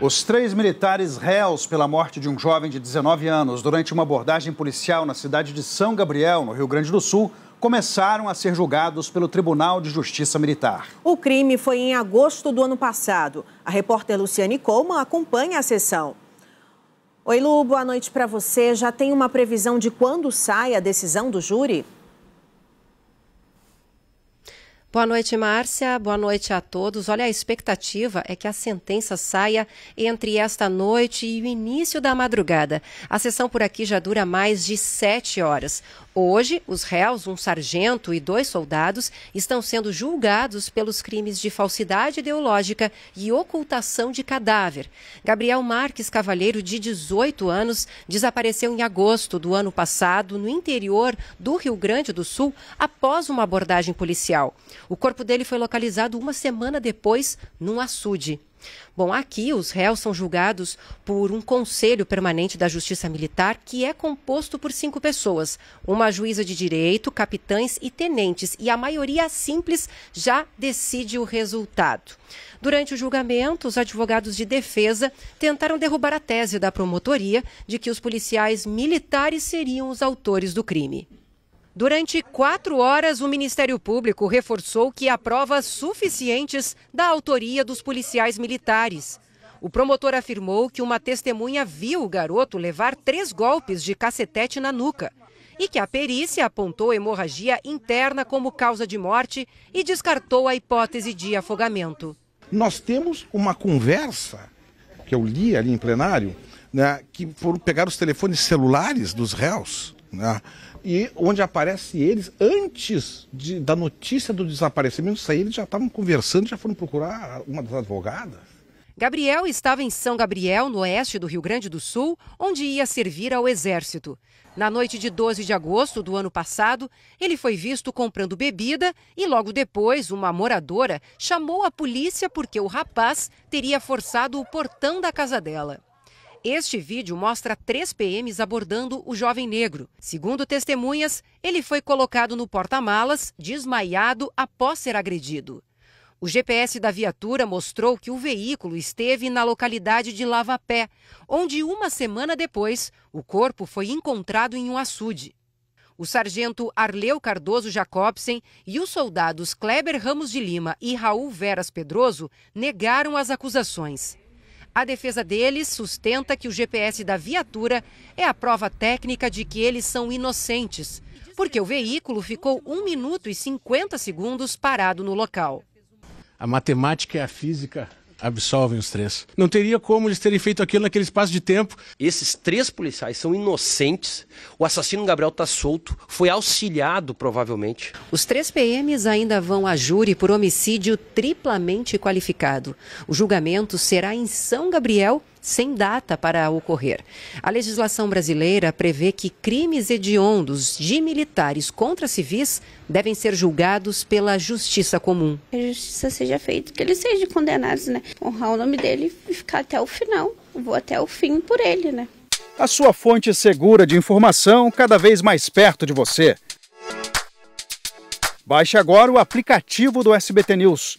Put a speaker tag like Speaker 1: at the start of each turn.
Speaker 1: Os três militares réus pela morte de um jovem de 19 anos durante uma abordagem policial na cidade de São Gabriel, no Rio Grande do Sul, começaram a ser julgados pelo Tribunal de Justiça Militar.
Speaker 2: O crime foi em agosto do ano passado. A repórter Luciane Colman acompanha a sessão. Oi, Lu, boa noite para você. Já tem uma previsão de quando sai a decisão do júri? Boa noite, Márcia. Boa noite a todos. Olha, a expectativa é que a sentença saia entre esta noite e o início da madrugada. A sessão por aqui já dura mais de sete horas. Hoje, os réus, um sargento e dois soldados, estão sendo julgados pelos crimes de falsidade ideológica e ocultação de cadáver. Gabriel Marques Cavalheiro, de 18 anos, desapareceu em agosto do ano passado no interior do Rio Grande do Sul após uma abordagem policial. O corpo dele foi localizado uma semana depois num açude. Bom, aqui os réus são julgados por um conselho permanente da Justiça Militar que é composto por cinco pessoas: uma juíza de direito, capitães e tenentes, e a maioria simples já decide o resultado. Durante o julgamento, os advogados de defesa tentaram derrubar a tese da promotoria de que os policiais militares seriam os autores do crime. Durante quatro horas, o Ministério Público reforçou que há provas suficientes da autoria dos policiais militares. O promotor afirmou que uma testemunha viu o garoto levar três golpes de cacetete na nuca e que a perícia apontou hemorragia interna como causa de morte e descartou a hipótese de afogamento.
Speaker 1: Nós temos uma conversa que eu li ali em plenário, né, que foram pegar os telefones celulares dos réus né? E onde aparece eles, antes de, da notícia do desaparecimento sair, eles já estavam conversando, já foram procurar uma das advogadas.
Speaker 2: Gabriel estava em São Gabriel, no oeste do Rio Grande do Sul, onde ia servir ao Exército. Na noite de 12 de agosto do ano passado, ele foi visto comprando bebida e logo depois uma moradora chamou a polícia porque o rapaz teria forçado o portão da casa dela. Este vídeo mostra três PMs abordando o jovem negro. Segundo testemunhas, ele foi colocado no porta-malas, desmaiado após ser agredido. O GPS da viatura mostrou que o veículo esteve na localidade de Lavapé, onde uma semana depois o corpo foi encontrado em um açude. O sargento Arleu Cardoso Jacobsen e os soldados Kleber Ramos de Lima e Raul Veras Pedroso negaram as acusações. A defesa deles sustenta que o GPS da viatura é a prova técnica de que eles são inocentes, porque o veículo ficou 1 minuto e 50 segundos parado no local.
Speaker 1: A matemática e a física absolvem os três. Não teria como eles terem feito aquilo naquele espaço de tempo. Esses três policiais são inocentes. O
Speaker 2: assassino Gabriel está solto, foi auxiliado, provavelmente. Os três PMs ainda vão a júri por homicídio triplamente qualificado. O julgamento será em São Gabriel sem data para ocorrer. A legislação brasileira prevê que crimes hediondos de militares contra civis devem ser julgados pela justiça comum. Que a justiça seja feita, que eles sejam condenados, né? Honrar o nome dele e ficar até o final. Vou até o fim por ele, né?
Speaker 1: A sua fonte segura de informação cada vez mais perto de você. Baixe agora o aplicativo do SBT News.